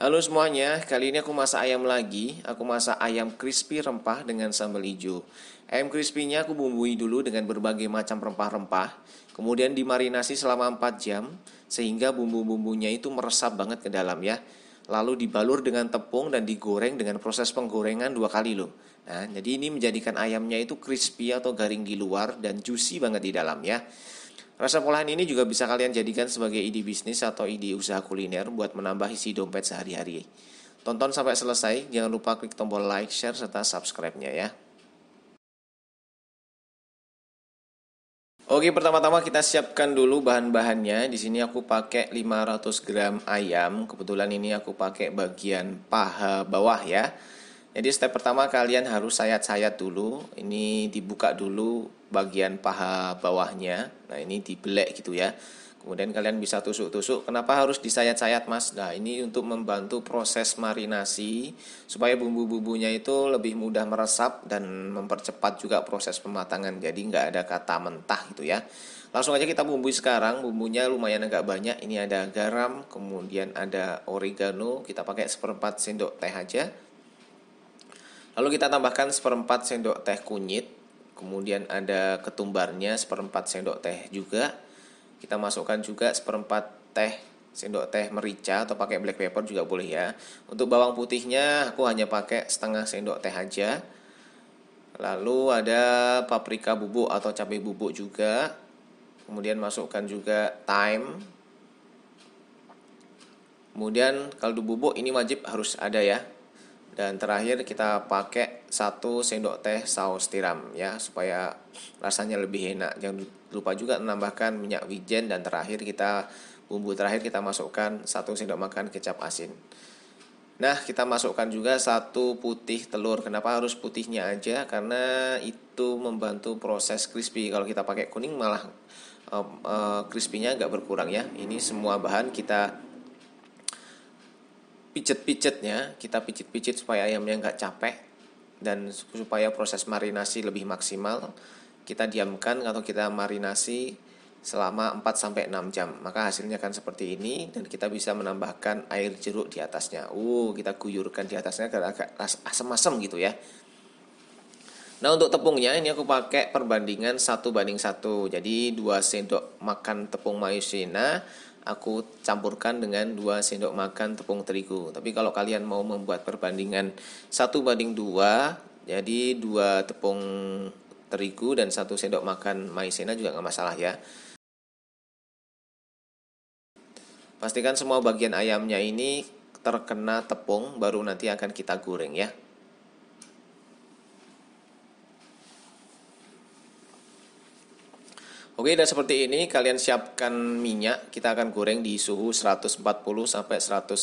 Halo semuanya, kali ini aku masak ayam lagi. Aku masak ayam crispy rempah dengan sambal hijau. Ayam crispy-nya aku bumbui dulu dengan berbagai macam rempah-rempah. Kemudian dimarinasi selama 4 jam sehingga bumbu-bumbunya itu meresap banget ke dalam ya. Lalu dibalur dengan tepung dan digoreng dengan proses penggorengan dua kali loh. Nah, jadi ini menjadikan ayamnya itu crispy atau garing di luar dan juicy banget di dalam ya. Resep olahan ini juga bisa kalian jadikan sebagai ide bisnis atau ide usaha kuliner buat menambah isi dompet sehari-hari. Tonton sampai selesai, jangan lupa klik tombol like, share, serta subscribe-nya ya. Oke, pertama-tama kita siapkan dulu bahan-bahannya. Di sini aku pakai 500 gram ayam. Kebetulan ini aku pakai bagian paha bawah ya. Jadi step pertama kalian harus sayat-sayat dulu. Ini dibuka dulu bagian paha bawahnya. Nah, ini dibelek gitu ya. Kemudian kalian bisa tusuk-tusuk. Kenapa harus disayat-sayat, Mas? Nah, ini untuk membantu proses marinasi supaya bumbu-bumbunya itu lebih mudah meresap dan mempercepat juga proses pematangan. Jadi nggak ada kata mentah gitu ya. Langsung aja kita bumbui sekarang. Bumbunya lumayan agak banyak. Ini ada garam, kemudian ada oregano. Kita pakai seperempat sendok teh aja Lalu kita tambahkan seperempat sendok teh kunyit, kemudian ada ketumbarnya seperempat sendok teh juga. Kita masukkan juga seperempat teh sendok teh merica atau pakai black pepper juga boleh ya. Untuk bawang putihnya aku hanya pakai setengah sendok teh aja. Lalu ada paprika bubuk atau cabai bubuk juga. Kemudian masukkan juga thyme. Kemudian kaldu bubuk ini wajib harus ada ya dan terakhir kita pakai satu sendok teh saus tiram ya supaya rasanya lebih enak jangan lupa juga menambahkan minyak wijen dan terakhir kita bumbu terakhir kita masukkan satu sendok makan kecap asin nah kita masukkan juga satu putih telur kenapa harus putihnya aja karena itu membantu proses crispy kalau kita pakai kuning malah uh, uh, crispy-nya agak berkurang ya ini semua bahan kita pijet-pijetnya kita pijet-pijet supaya ayamnya nggak capek dan supaya proses marinasi lebih maksimal kita diamkan atau kita marinasi selama 4 sampai 6 jam. Maka hasilnya akan seperti ini dan kita bisa menambahkan air jeruk di atasnya. Uh, kita guyurkan di atasnya agar agak asam-asam gitu ya. Nah, untuk tepungnya ini aku pakai perbandingan satu banding satu Jadi 2 sendok makan tepung maizena aku campurkan dengan 2 sendok makan tepung terigu. Tapi kalau kalian mau membuat perbandingan 1 banding 2, jadi 2 tepung terigu dan 1 sendok makan maizena juga nggak masalah ya. Pastikan semua bagian ayamnya ini terkena tepung baru nanti akan kita goreng ya. Oke, dan seperti ini kalian siapkan minyak. Kita akan goreng di suhu 140 sampai 150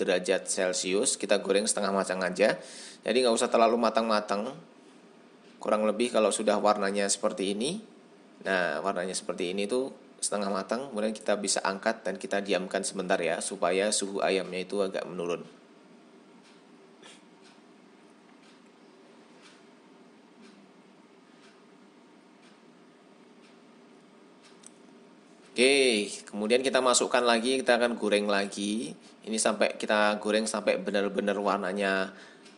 derajat Celcius. Kita goreng setengah matang aja. Jadi nggak usah terlalu matang-matang. Kurang lebih kalau sudah warnanya seperti ini. Nah, warnanya seperti ini tuh setengah matang. Kemudian kita bisa angkat dan kita diamkan sebentar ya supaya suhu ayamnya itu agak menurun. Oke, kemudian kita masukkan lagi, kita akan goreng lagi. Ini sampai kita goreng sampai benar-benar warnanya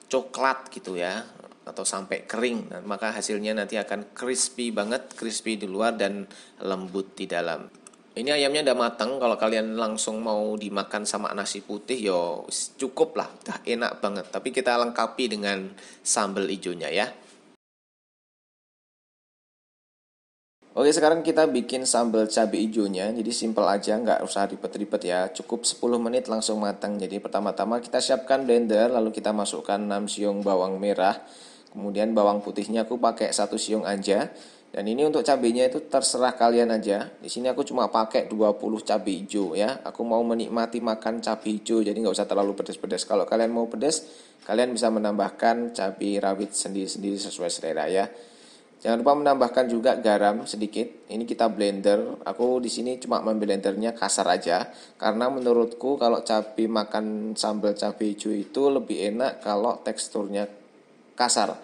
coklat gitu ya, atau sampai kering. Nah, maka hasilnya nanti akan crispy banget, crispy di luar dan lembut di dalam. Ini ayamnya udah matang, kalau kalian langsung mau dimakan sama nasi putih yo cukup lah, udah enak banget. Tapi kita lengkapi dengan sambal hijaunya ya. Oke sekarang kita bikin sambal cabai hijaunya jadi simple aja nggak usah ribet-ribet ya cukup 10 menit langsung matang jadi pertama-tama kita siapkan blender lalu kita masukkan 6 siung bawang merah kemudian bawang putihnya aku pakai 1 siung aja dan ini untuk cabainya itu terserah kalian aja di sini aku cuma pakai 20 cabai hijau ya aku mau menikmati makan cabai hijau jadi nggak usah terlalu pedas-pedas kalau kalian mau pedas kalian bisa menambahkan cabai rawit sendiri-sendiri sesuai selera ya Jangan lupa menambahkan juga garam sedikit. Ini kita blender. Aku di sini cuma memblendernya kasar aja karena menurutku kalau cabe makan sambal cabai hijau itu lebih enak kalau teksturnya kasar.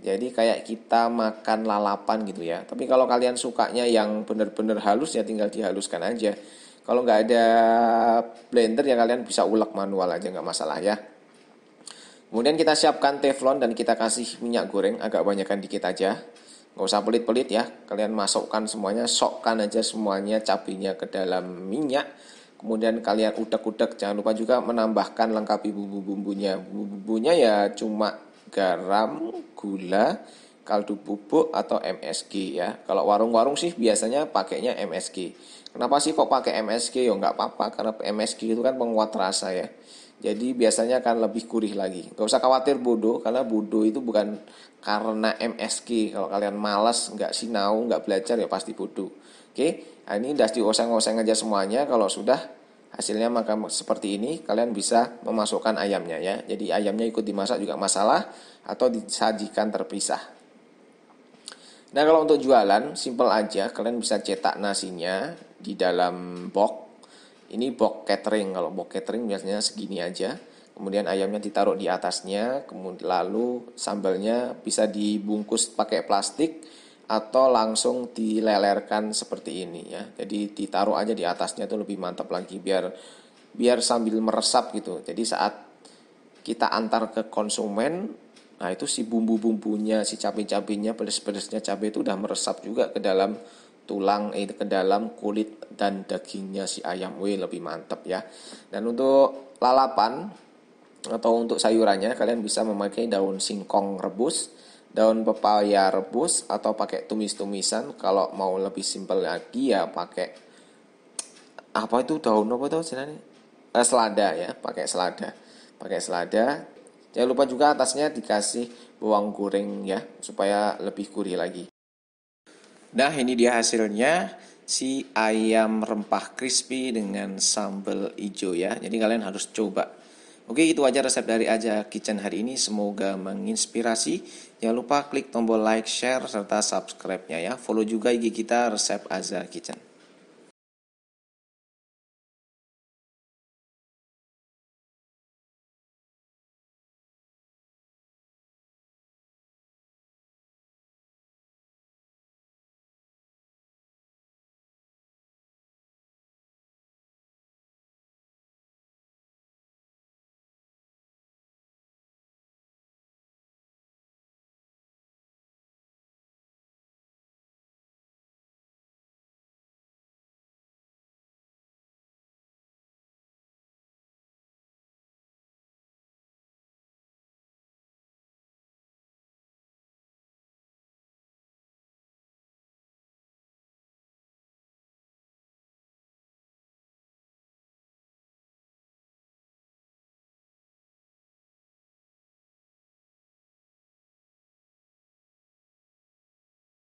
Jadi kayak kita makan lalapan gitu ya. Tapi kalau kalian sukanya yang benar-benar halus ya tinggal dihaluskan aja. Kalau nggak ada blender ya kalian bisa ulek manual aja nggak masalah ya. Kemudian kita siapkan teflon dan kita kasih minyak goreng agak banyakkan dikit aja. Gak usah pelit-pelit ya kalian masukkan semuanya sokkan aja semuanya cabenya ke dalam minyak kemudian kalian udek-udek jangan lupa juga menambahkan lengkapi bumbu-bumbunya bumbunya ya cuma garam gula kaldu bubuk atau MSG ya kalau warung-warung sih biasanya pakainya MSG kenapa sih kok pakai MSG ya nggak apa-apa karena MSG itu kan penguat rasa ya jadi biasanya akan lebih gurih lagi. Gak usah khawatir bodoh, karena bodoh itu bukan karena MSK. Kalau kalian malas, nggak sinau, nggak belajar ya pasti bodoh. Oke, nah, ini udah dioseng-oseng aja semuanya. Kalau sudah hasilnya maka seperti ini, kalian bisa memasukkan ayamnya ya. Jadi ayamnya ikut dimasak juga masalah atau disajikan terpisah. Nah kalau untuk jualan, simple aja. Kalian bisa cetak nasinya di dalam box ini box catering. Kalau box catering biasanya segini aja. Kemudian ayamnya ditaruh di atasnya, kemudian lalu sambalnya bisa dibungkus pakai plastik atau langsung dilelerkan seperti ini ya. Jadi ditaruh aja di atasnya itu lebih mantap lagi biar biar sambil meresap gitu. Jadi saat kita antar ke konsumen, nah itu si bumbu-bumbunya, si cabai-cabainya, pedes-pedesnya cabai itu udah meresap juga ke dalam tulang eh, ke dalam kulit dan dagingnya si ayam wih lebih mantap ya dan untuk lalapan atau untuk sayurannya kalian bisa memakai daun singkong rebus daun pepaya rebus atau pakai tumis-tumisan kalau mau lebih simpel lagi ya pakai apa itu daun apa tuh jenane eh, selada ya pakai selada pakai selada jangan lupa juga atasnya dikasih bawang goreng ya supaya lebih gurih lagi Nah ini dia hasilnya si ayam rempah crispy dengan sambal hijau ya. Jadi kalian harus coba. Oke itu aja resep dari Aja Kitchen hari ini. Semoga menginspirasi. Jangan lupa klik tombol like, share, serta subscribe-nya ya. Follow juga IG kita resep Aja Kitchen.